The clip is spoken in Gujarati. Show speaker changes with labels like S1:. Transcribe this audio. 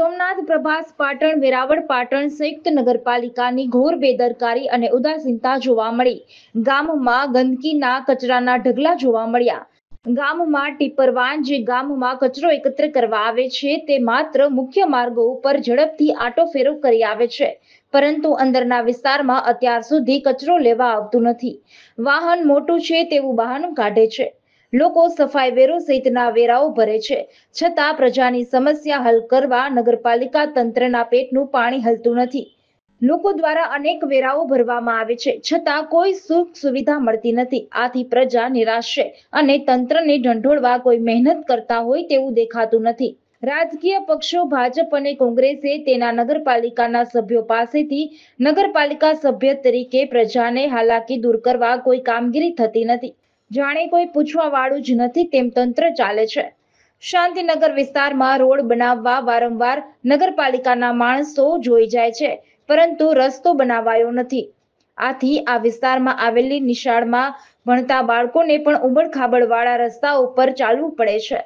S1: સોમનાથ પ્રભાસ પાટણ વેરાવળ પાટણ સંયુક્ત નગરપાલિકાની ઘોર બેદરકારી અને ઉદાસીનતા જોવા મળી ગામમાં ગંદકીના કચરાના ઢગલા જોવા મળ્યા ગામમાં ટીપરવાન જે ગામમાં કચરો એકત્ર કરવા આવે છે તે માત્ર મુખ્ય માર્ગો ઉપર ઝડપથી આટો ફેરો કરી આવે છે પરંતુ અંદરના વિસ્તારમાં અત્યાર સુધી કચરો લેવા આવતું નથી વાહન મોટું છે તેવું બહાનું કાઢે છે લોકો સફાઈ વેરો સહિતના વેરાઓ ભરે છે છતાં પ્રજાની સમસ્યા હલ કરવા નગરપાલિકા તંત્રના પેટનું પાણી હલતું નથી લોકો દ્વારા અનેક વેરાઓ ભરવામાં આવે છે છતાં કોઈ સુખ સુવિધા મળતી નથી આથી પ્રજા નિરાશ છે અને તંત્રને ઢંઢોળવા કોઈ મહેનત કરતા હોય તેવું દેખાતું નથી રાજકીય પક્ષો ભાજપ અને કોંગ્રેસે તેના નગરપાલિકાના સભ્યો પાસેથી નગરપાલિકા સભ્ય તરીકે પ્રજાને હાલાકી દૂર કરવા કોઈ કામગીરી થતી નથી જાણે કોઈ પૂછવાવાળું જ નથી તેમ તંત્ર ચાલે છે શાંતિનગર વિસ્તારમાં રોડ બનાવવા વારંવાર નગરપાલિકાના માણસો જોઈ જાય છે પરંતુ રસ્તો બનાવાયો નથી આથી આ વિસ્તારમાં આવેલી નિશાળમાં ભણતા બાળકોને પણ ઉબડ ખાબડવાળા રસ્તા ઉપર ચાલવું પડે છે